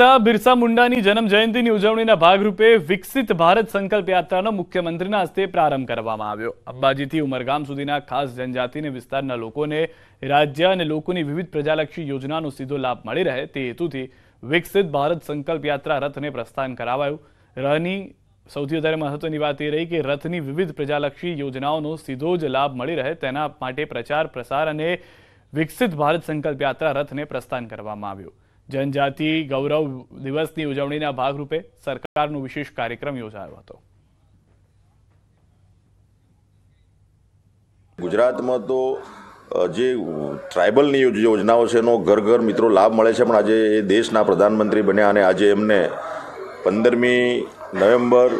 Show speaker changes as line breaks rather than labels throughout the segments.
વક્તા બિરસા મુંડાની જન્મ જયંતિની ઉજવણીના ભાગરૂપે વિકસિત ભારત સંકલ્પ યાત્રાનો મુખ્યમંત્રીના હસ્તે પ્રારંભ કરવામાં આવ્યો અંબાજીથી ઉમરગામ સુધીના ખાસ જનજાતિને વિસ્તારના લોકોને રાજ્ય અને લોકોની વિવિધ પ્રજાલક્ષી યોજનાનો સીધો લાભ મળી રહે તે હેતુથી વિકસિત ભારત સંકલ્પ યાત્રા રથને પ્રસ્થાન કરાવાયું રહની સૌથી વધારે મહત્વની વાત એ રહી કે રથની વિવિધ પ્રજાલક્ષી યોજનાઓનો સીધો જ લાભ મળી રહે તેના માટે પ્રચાર પ્રસાર અને વિકસિત ભારત સંકલ્પ યાત્રા રથને પ્રસ્થાન કરવામાં આવ્યું જનજાતિ ગૌરવ દિવસની ઉજવણીના ભાગરૂપે સરકારનો વિશેષ કાર્યક્રમ યોજાયો હતો ગુજરાતમાં તો જે ટ્રાઇબલની યોજનાઓ છે એનો ઘર ઘર મિત્રો લાભ મળે છે પણ આજે એ દેશના પ્રધાનમંત્રી બન્યા અને આજે એમને પંદરમી નવેમ્બર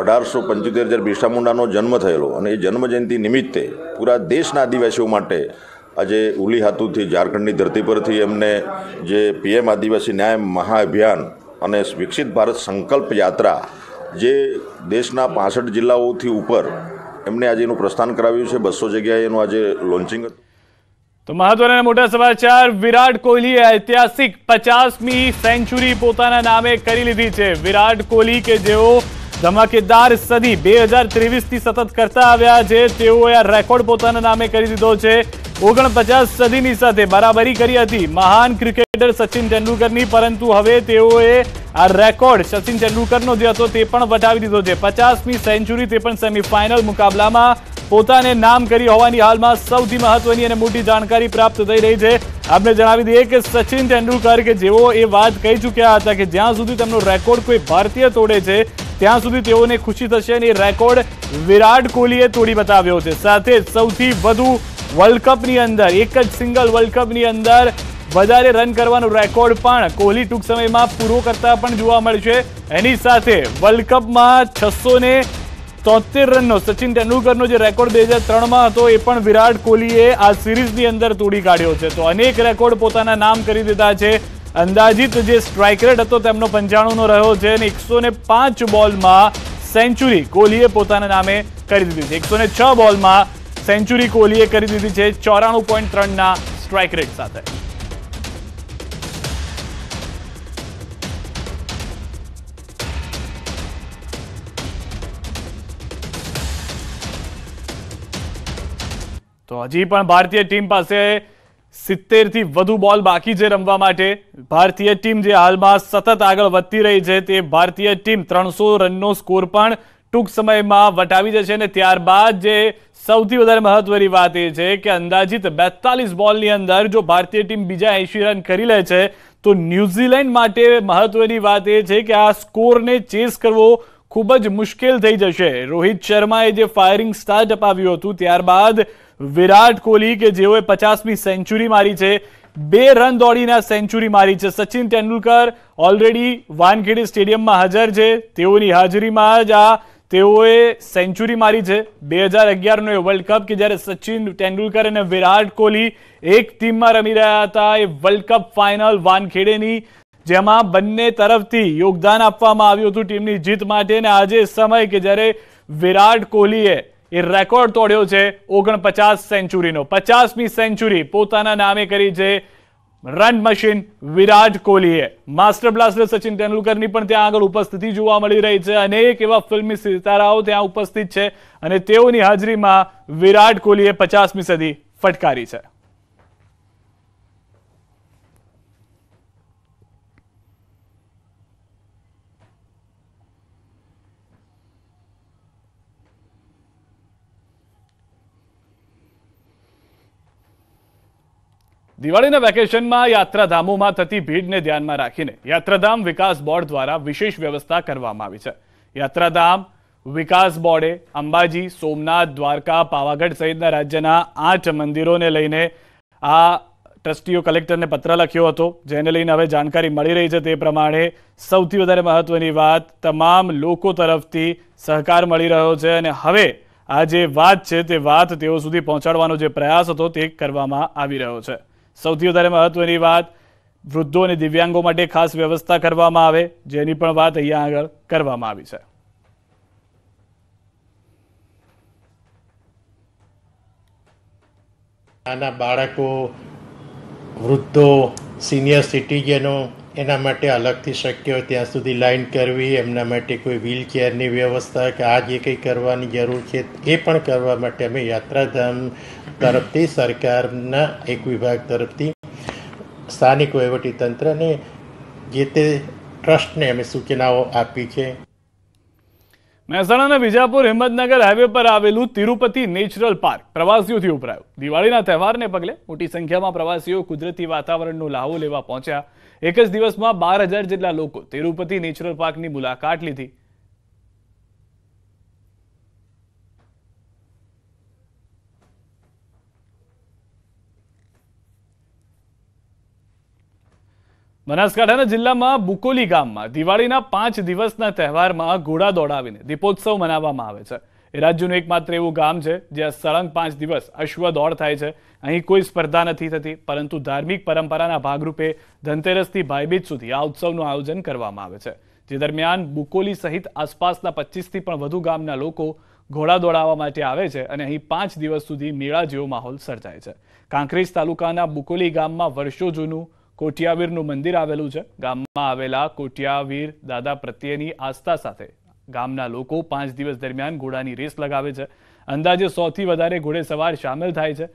અઢારસો પંચોતેર જ્યારે બિરસા મુંડાનો જન્મ થયેલો અને એ જન્મજયંતિ નિમિત્તે પૂરા દેશના આદિવાસીઓ માટે આજે ઉલી હાતુથી ઝારખંડની ધરતી પરથી એમને જે પીએમ આદિવાસી ન્યાય મહાઅભિયાન અને વિકસિત ભારત સંકલ્પ યાત્રા જે દેશના પાસઠ જિલ્લાઓથી ઉપર એમને આજે એનું પ્રસ્થાન કરાવ્યું છે બસો જગ્યાએ એનું આજે લોન્ચિંગ તો મહત્વના મોટા સમાચાર વિરાટ કોહલીએ ઐતિહાસિક પચાસમી સેન્ચુરી પોતાના નામે કરી લીધી છે વિરાટ કોહલી કે જેઓ ધમાકેદાર સદી બે હજાર ત્રેવીસથી સતત કરતા આવ્યા છે તેઓએ આ રેકોર્ડ પોતાના નામે કરી દીધો છે ઓગણપચાસ સદીની સાથે બરાબરી કરી હતી મહાન ક્રિકેટર સચિન તેંડુલકરની પરંતુ હવે તેઓએ આ રેકોર્ડ સચિન તેંડુલકરનો જે હતો તે પણ વટાવી દીધો છે પચાસમી સેન્ચુરી તે પણ સેમીફાઇનલ મુકાબલામાં પોતાને નામ કરી હોવાની હાલમાં સૌથી મહત્વની અને મોટી જાણકારી પ્રાપ્ત થઈ રહી છે આપણે જણાવી દઈએ કે સચિન તેંડુલકર કે જેઓ એ વાત કહી ચૂક્યા હતા કે જ્યાં સુધી તેમનો રેકોર્ડ કોઈ ભારતીય તોડે છે ત્યાં સુધી તેઓને ખુશી થશે અને રેકોર્ડ વિરાટ કોહલીએ તોડી બતાવ્યો છે સાથે સૌથી વધુ વર્લ્ડ કપની અંદર એક જ સિંગલ વર્લ્ડ કપની અંદર વધારે રન કરવાનો રેકોર્ડ પણ કોહલી ટૂંક સમયમાં પૂરો કરતા પણ જોવા મળશે એની સાથે વર્લ્ડ કપમાં છસો ને તોતેર રનનો સચિન તેંડુલકરનો જે રેકોર્ડ બે હજાર ત્રણમાં હતો એ પણ વિરાટ કોહલીએ આ સિરીઝની અંદર તોડી કાઢ્યો છે તો અનેક રેકોર્ડ પોતાના નામ કરી દીધા છે અંદાજિત જે સ્ટ્રાઇક રેટ હતો તેમનો પંચાણુંનો રહ્યો છે અને એકસો પાંચ બોલમાં સેન્ચુરી કોહલીએ પોતાના નામે કરી દીધી છે એકસો છ બોલમાં સેન્ચુરી કોહલીએ કરી દીધી છે ચોરાણું પોઈન્ટ ત્રણના સ્ટ્રાઇક રેટ સાથે તો હજી પણ ભારતીય ટીમ પાસે સિત્તેરથી વધુ બોલ બાકી છે રમવા માટે ભારતીય ટીમ જે હાલમાં સતત આગળ વધતી રહી છે તે ભારતીય ટીમ ત્રણસો રનનો સ્કોર પણ ટૂંક સમયમાં વટાવી જશે અને ત્યારબાદ જે સૌથી વધારે મહત્વની વાત એ છે કે અંદાજિત બેતાલીસ બોલની અંદર જો ભારતીય ટીમ બીજા એંશી રન કરી લે છે તો ન્યૂઝીલેન્ડ માટે મહત્વની વાત એ છે કે આ સ્કોરને ચેસ કરવો ખૂબ જ મુશ્કેલ થઈ જશે રોહિત શર્માએ જે ફાયરિંગ સ્ટાર્ટ અપાવ્યું હતું ત્યારબાદ વિરાટ કોહલી કે જેઓએ પચાસમી સેન્ચુરી મારી છે બે રન દોડીને સેન્ચુરી મારી છે સચિન તેંડુલકર ઓલરેડી વાનખેડી સ્ટેડિયમમાં હાજર છે તેઓની હાજરીમાં જ આ તેઓએ સેન્ચુરી મારી છે બે હજાર અગિયારનો એ વર્લ્ડ કપ કે જ્યારે સચિન તેંડુલકર અને વિરાટ કોહલી એક ટીમમાં રમી રહ્યા હતા એ વર્લ્ડ કપ ફાઇનલ વાનખેડેની જેમાં બંને તરફથી યોગદાન આપવામાં આવ્યું હતું ટીમની જીત માટે અને આજે સમય કે જ્યારે વિરાટ કોહલીએ એ રેકોર્ડ તોડ્યો છે ઓગણપચાસ સેન્ચુરીનો પચાસમી સેન્ચુરી પોતાના નામે કરી છે રન મશીન વિરાટ કોહલીએ માસ્ટર બ્લાસ્ટર સચિન તેંડુલકરની પણ ત્યાં આગળ ઉપસ્થિતિ જોવા મળી રહી છે અનેક એવા ફિલ્મી સિતારાઓ ત્યાં ઉપસ્થિત છે અને તેઓની હાજરીમાં વિરાટ કોહલીએ પચાસમી સદી ફટકારી છે દિવાળીના વેકેશનમાં યાત્રાધામોમાં થતી ભીડને ધ્યાનમાં રાખીને યાત્રાધામ વિકાસ બોર્ડ દ્વારા વિશેષ વ્યવસ્થા કરવામાં આવી છે યાત્રાધામ વિકાસ બોર્ડે અંબાજી સોમનાથ દ્વારકા પાવાગઢ સહિતના રાજ્યના આઠ મંદિરોને લઈને આ ટ્રસ્ટીઓ કલેક્ટરને પત્ર લખ્યો હતો જેને લઈને હવે જાણકારી મળી રહી છે તે પ્રમાણે સૌથી વધારે મહત્વની વાત તમામ લોકો તરફથી સહકાર મળી રહ્યો છે અને હવે આ જે વાત છે તે વાત તેઓ સુધી પહોંચાડવાનો જે પ્રયાસ હતો તે કરવામાં આવી રહ્યો છે સૌથી વધારે મહત્વની વાત વૃદ્ધો અને દિવ્યાંગો માટે ખાસ વ્યવસ્થા કરવામાં આવે જેની પણ વાત અહીંયા આગળ કરવામાં આવી છે નાના બાળકો વૃદ્ધો સિનિયર સિટીઝનો એના માટે અલગથી શક્ય હોય ત્યાં સુધી લાઇન કરવી એમના માટે કોઈ વ્હીલચેરની વ્યવસ્થા કે આ જે કંઈ કરવાની જરૂર છે એ પણ કરવા માટે અમે યાત્રાધામ તરફથી સરકારના એક વિભાગ તરફથી સ્થાનિક વહીવટીતંત્રને જે તે ટ્રસ્ટને અમે સૂચનાઓ આપી છે મહેસાણાના વિજાપુર હિંમતનગર હાઈવે પર આવેલું તિરુપતિ નેચરલ પાર્ક પ્રવાસીઓથી ઉભરાયું દિવાળીના તહેવારને પગલે મોટી સંખ્યામાં પ્રવાસીઓ કુદરતી વાતાવરણનો લાહો લેવા પહોંચ્યા એક જ દિવસમાં બાર હજાર જેટલા લોકો તિરુપતિ નેચરલ પાર્કની મુલાકાત લીધી બનાસકાંઠાના જિલ્લામાં બુકોલી ગામમાં દિવાળીના પાંચ દિવસના તહેવારમાં ઘોડા દોડાવીને દીપોત્સવ મનાવવામાં આવે છે એ રાજ્યનું એકમાત્ર એવું ગામ છે જ્યાં સળંગ પાંચ દિવસ અશ્વ દોડ થાય છે અહીં કોઈ સ્પર્ધા નથી થતી પરંતુ ધાર્મિક પરંપરાના ભાગરૂપે ધનતેરસથી ભાઈબીજ સુધી આ ઉત્સવનું આયોજન કરવામાં આવે છે જે દરમિયાન બુકોલી સહિત આસપાસના પચીસથી પણ વધુ ગામના લોકો ઘોડા દોડાવવા માટે આવે છે અને અહીં પાંચ દિવસ સુધી મેળા જેવો માહોલ સર્જાય છે કાંકરેજ તાલુકાના બુકોલી ગામમાં વર્ષો જૂનું કોટિયાવીરનું મંદિર આવેલું છે ગામમાં આવેલા કોટિયાવીર દાદા પ્રત્યેની આસ્થા સાથે ગામના લોકો પાંચ દિવસ દરમિયાન ઘોડાની રેસ લગાવે છે અંદાજે સોથી વધારે ઘોડે સવાર સામેલ થાય છે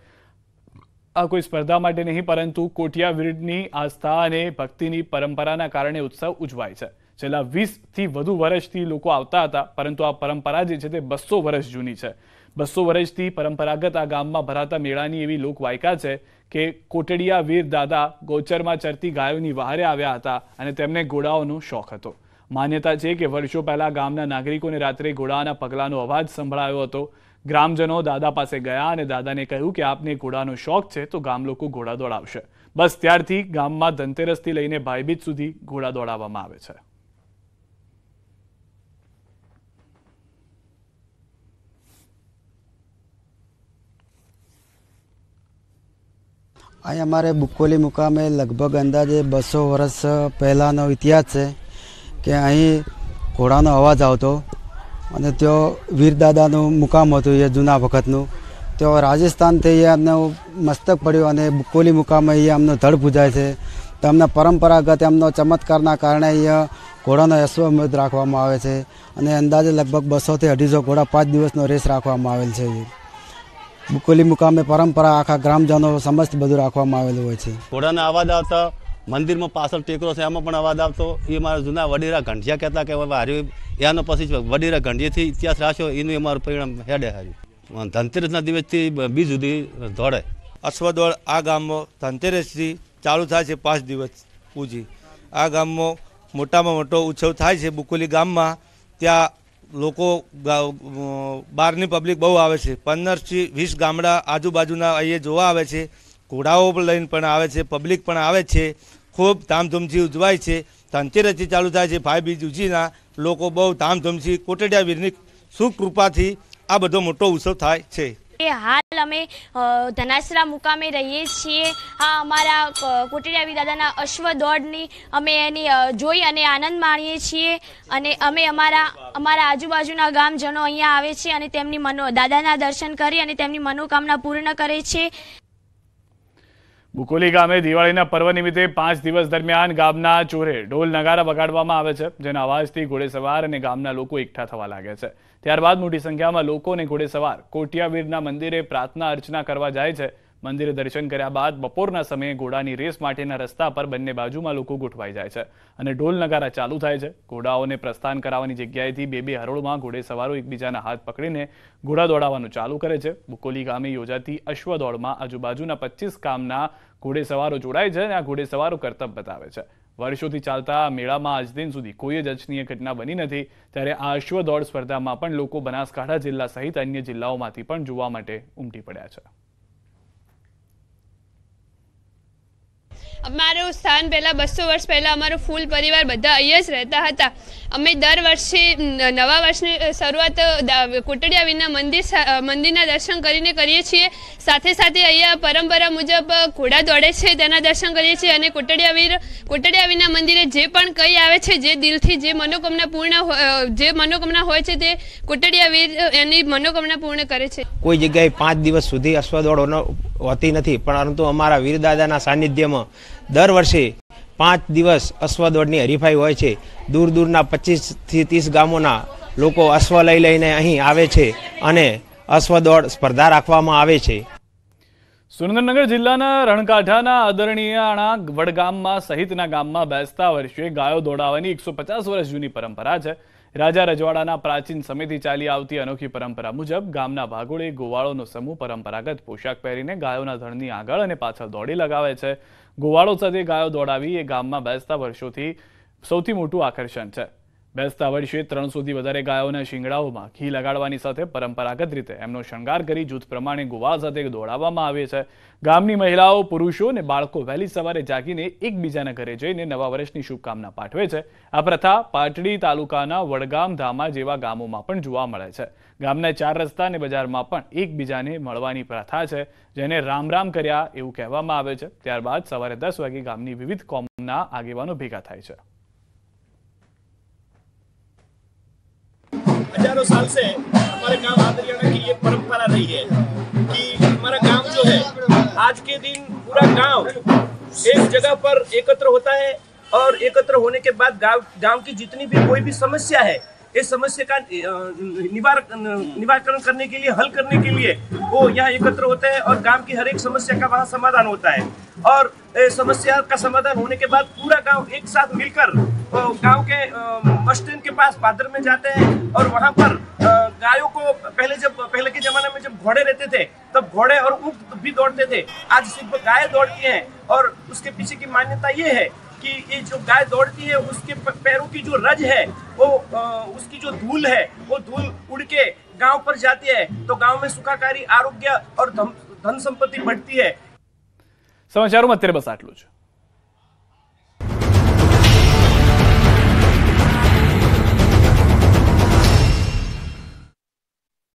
આ કોઈ સ્પર્ધા માટે નહીં પરંતુ કોટિયાવીરની આસ્થા અને ભક્તિની પરંપરાના કારણે ઉત્સવ ઉજવાય છે છેલ્લા વીસથી વધુ વર્ષથી લોકો આવતા હતા પરંતુ આ પરંપરા જે છે તે બસો વર્ષ જૂની છે બસો વર્ષથી પરંપરાગત આ ગામમાં ભરાતા મેળાની એવી લોકવાયકા છે કે કોટડિયા વીર દાદા ગોચરમાં ચરતી ગાયોની વહારે આવ્યા હતા અને તેમને ઘોડાઓનો શોખ હતો માન્યતા છે કે વર્ષો પહેલા ગામના નાગરિકોને રાત્રે ઘોડાના પગલાંનો અવાજ સંભળાયો હતો ગ્રામજનો દાદા પાસે ગયા અને દાદાને કહ્યું કે આપને ઘોડાનો શોખ છે તો ગામ લોકો ઘોડા દોડાવશે બસ ત્યારથી ગામમાં ધનતેરસથી લઈને ભાઈબીજ સુધી ઘોડા દોડાવવામાં આવે છે અહીં અમારે બુકોલી મુકામે લગભગ અંદાજે બસો વર્ષ પહેલાંનો ઇતિહાસ છે કે અહીં ઘોડાનો અવાજ આવતો અને ત્યાં વીરદાદાનું મુકામ હતું એ જૂના વખતનું ત્યાં રાજસ્થાનથી એમને મસ્તક પડ્યું અને બુકોલી મુકામે એ અમને ધડ પૂજાય છે તો એમના પરંપરાગત એમનો ચમત્કારના કારણે અહીંયા ઘોડાનો અશ્વમેધ રાખવામાં આવે છે અને અંદાજે લગભગ બસોથી અઢીસો ઘોડા પાંચ દિવસનો રેસ રાખવામાં આવેલ છે બુકોલી મુકામે પરંપરા આખા ગ્રામજનો સમસ્ત બધું રાખવામાં આવેલું હોય છે ઘોડાના અવાજ આવતા મંદિરમાં પાછળ ટેકરો છે એમાં પણ અવાજ આવતો એ મારા જૂના વડેરા ઘંટિયા કહેતા કે હવે હાર્યું એનો પછી વડેરા ઘંટિયાથી ઇતિહાસ રાખ્યો એનું અમારું પરિણામ હેડે હાર્યું ધનતેરસના દિવસથી બીજ સુધી દોડે અશ્વદોળ આ ગામમાં ધનતેરસથી ચાલુ થાય છે પાંચ દિવસ પૂજી આ ગામમાં મોટામાં મોટો ઉત્સવ થાય છે બુકુલી ગામમાં ત્યાં લોકો બહારની પબ્લિક બહુ આવે છે પંદરથી વીસ ગામડા આજુબાજુના અહીંયા જોવા આવે છે ઘોડાઓ લઈને પણ આવે છે પબ્લિક પણ આવે છે ખૂબ ધામધૂમથી ઉજવાય છે ધનતેરસથી ચાલુ થાય છે ભાઈ બીજ ઉજીના લોકો બહુ ધામધૂમથી કોટેડિયા વીરની સુકૃપાથી આ બધો મોટો ઉત્સવ થાય છે હાલ અમે ધનાસરા મુકામે રહીએ છીએ આ અમારા કોટેડિયાવી દાદાના અશ્વ દોડની અમે એની જોઈ અને આનંદ માણીએ છીએ અને અમે અમારા અમારા આજુબાજુના ગામજનો અહીંયા આવે છે અને તેમની મનો દાદાના દર્શન કરી અને તેમની મનોકામના પૂર્ણ કરે છે બુકોલી ગામે દિવાળીના પર્વ નિમિત્તે પાંચ દિવસ દરમિયાન ગામના ચોરે ઢોલ નગારા વગાડવામાં આવે છે જેના અવાજથી ઘોડેસવાર અને ગામના લોકો એકઠા થવા લાગે છે ત્યારબાદ મોટી સંખ્યામાં લોકો અને ઘોડેસવાર કોટિયાવીરના મંદિરે પ્રાર્થના અર્ચના કરવા જાય છે મંદિરે દર્શન કર્યા બાદ બપોરના સમયે ઘોડાની રેસ માટેના રસ્તા પર બંને બાજુમાં લોકો ગોઠવાઈ જાય છે અને ઢોલ નગારા ચાલુ થાય છે ઘોડાઓને પ્રસ્થાન કરાવવાની જગ્યાએથી બે બે હરોળમાં ઘોડે સવારો એકબીજાના હાથ પકડીને ઘોડા દોડાવવાનું ચાલુ કરે છે બુકોલી ગામે યોજાતી અશ્વ દોડમાં આજુબાજુના પચીસ કામના ઘોડેસવારો જોડાય છે અને આ ઘોડેસવારો કરતબ બતાવે છે વર્ષોથી ચાલતા મેળામાં આજ દિન સુધી કોઈ જ અજનીય ઘટના બની નથી ત્યારે આ અશ્વ દોડ સ્પર્ધામાં પણ લોકો બનાસકાંઠા જિલ્લા સહિત અન્ય જિલ્લાઓમાંથી પણ જોવા માટે ઉમટી પડ્યા છે અમારું સ્થાન પહેલાં બસો વર્ષ પહેલાં અમારો ફૂલ પરિવાર બધા અહીંયા જ રહેતા હતા અમે દર વર્ષે નવા વર્ષની શરૂઆત કોટડિયા વિના મંદિર મંદિરના દર્શન કરીને કરીએ છીએ સાથે સાથે અહીંયા પરંપરા મુજબ ઘોડા દોડે છે તેના દર્શન કરીએ છીએ અને કોટડિયા વીર કોટડિયા વિના મંદિરે જે પણ કંઈ આવે છે જે દિલથી જે મનોકામના પૂર્ણ જે મનોકામના હોય છે તે કોટડિયા વીર એની મનોકામના પૂર્ણ કરે છે કોઈ જગ્યાએ પાંચ દિવસ સુધી અશ્વદોડોનો હોતી નથી પરંતુ અમારા વીરદાદાના સાનિધ્યમાં દર વર્ષે પાંચ દિવસ અશ્વ હરીફાઈ હોય છે દૂર દૂરના પચીસથી ત્રીસ ગામોના લોકો અશ્વ લઈ લઈને અહીં આવે છે અને અશ્વ સ્પર્ધા રાખવામાં આવે છે સુરેન્દ્રનગર જિલ્લાના રણકાંઠાના આદરણીયાણા વડગામમાં સહિતના ગામમાં બેસતા વર્ષે ગાયો દોડાવવાની એકસો પચાસ વર્ષ જૂની પરંપરા છે રાજા રજવાડાના પ્રાચીન સમયથી ચાલી આવતી અનોખી પરંપરા મુજબ ગામના ભાગોળે ગોવાળોનો સમૂહ પરંપરાગત પોશાક પહેરીને ગાયોના ધણની આગળ અને પાછળ દોડી લગાવે છે ગોવાળો સાથે ગાયો દોડાવી એ ગામમાં બેસતા વર્ષોથી સૌથી મોટું આકર્ષણ છે બેસતા ત્રણ સુધી વધારે ગાયોના શિંગડાઓમાં ઘી લગાડવાની સાથે પરંપરાગત રીતે એમનો શણગાર કરી જૂથ પ્રમાણે ગુવા સાથે દોડાવવામાં આવે છે ગામની મહિલાઓ પુરુષો અને બાળકો વહેલી સવારે જાગીને એકબીજાના ઘરે જઈને નવા વર્ષની શુભકામના પાઠવે છે આ પ્રથા પાટડી તાલુકાના વડગામ ધામા જેવા ગામોમાં પણ જોવા મળે છે ગામના ચાર રસ્તા અને બજારમાં પણ એકબીજાને મળવાની પ્રથા છે જેને રામ રામ કર્યા એવું કહેવામાં આવે છે ત્યારબાદ સવારે દસ વાગે ગામની વિવિધ કોમના આગેવાનો ભેગા થાય છે हजारों साल से हमारे गाँव आदरियाना की ये परंपरा रही है कि हमारा गाँव जो है आज के दिन पूरा गाँव एक जगह पर एकत्र होता है और एकत्र होने के बाद गांव गांव की जितनी भी कोई भी समस्या है इस समस्या का निवार निवारण करने के लिए हल करने के लिए वो यहाँ एकत्र होते हैं और गांव की हर एक समस्या का वहाँ समाधान होता है और समस्या का समाधान होने के बाद पूरा गांव एक साथ मिलकर गांव के बस स्टैंड के पास पादर में जाते हैं और वहां पर गायों को पहले जब पहले के जमाने में जब घोड़े रहते थे तब घोड़े और ऊँट भी दौड़ते थे आज सिर्फ गाय दौड़ती हैं और उसके पीछे की मान्यता ये है कि ये जो गाय दौड़ती है उसके पैरों की जो रज है वो उसकी जो धूल है वो धूल उड़ के गांव पर जाती है तो गांव में सुखाकारी आरोग्य और धन संपत्ति बढ़ती है સમચારોમાં અત્યારે બસ આટલું જ